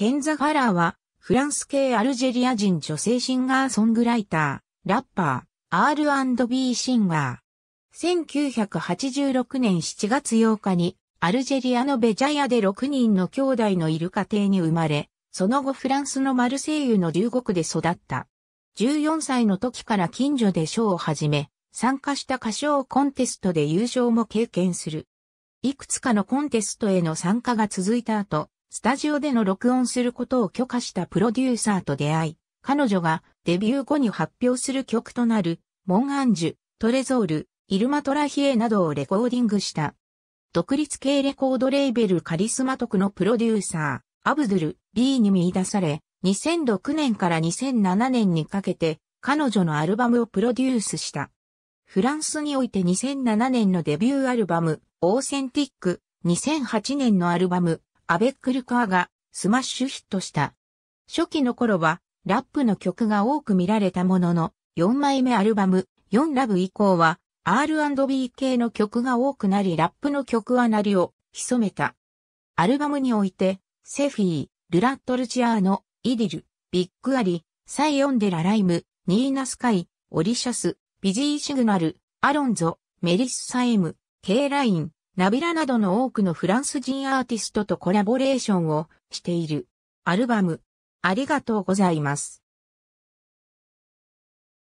ケンザ・ファラーは、フランス系アルジェリア人女性シンガーソングライター、ラッパー、R&B シンガー。1986年7月8日に、アルジェリアのベジャヤで6人の兄弟のいる家庭に生まれ、その後フランスのマルセイユの留国で育った。14歳の時から近所でショーを始め、参加した歌唱コンテストで優勝も経験する。いくつかのコンテストへの参加が続いた後、スタジオでの録音することを許可したプロデューサーと出会い、彼女がデビュー後に発表する曲となる、モンアンジュ、トレゾール、イルマトラヒエなどをレコーディングした。独立系レコードレーベルカリスマ特のプロデューサー、アブドゥル・リーに見出され、2006年から2007年にかけて、彼女のアルバムをプロデュースした。フランスにおいて2007年のデビューアルバム、オーセンティック、2008年のアルバム、アベックルカーがスマッシュヒットした。初期の頃はラップの曲が多く見られたものの、4枚目アルバム、4ラブ以降は R&B 系の曲が多くなりラップの曲はなりを潜めた。アルバムにおいて、セフィー、ルラットルチアーノ、イディル、ビッグアリ、サイオンデラライム、ニーナスカイ、オリシャス、ビジーシグナル、アロンゾ、メリッサエム、ケイライン、ナビラなどの多くのフランス人アーティストとコラボレーションをしている。アルバム、ありがとうございます。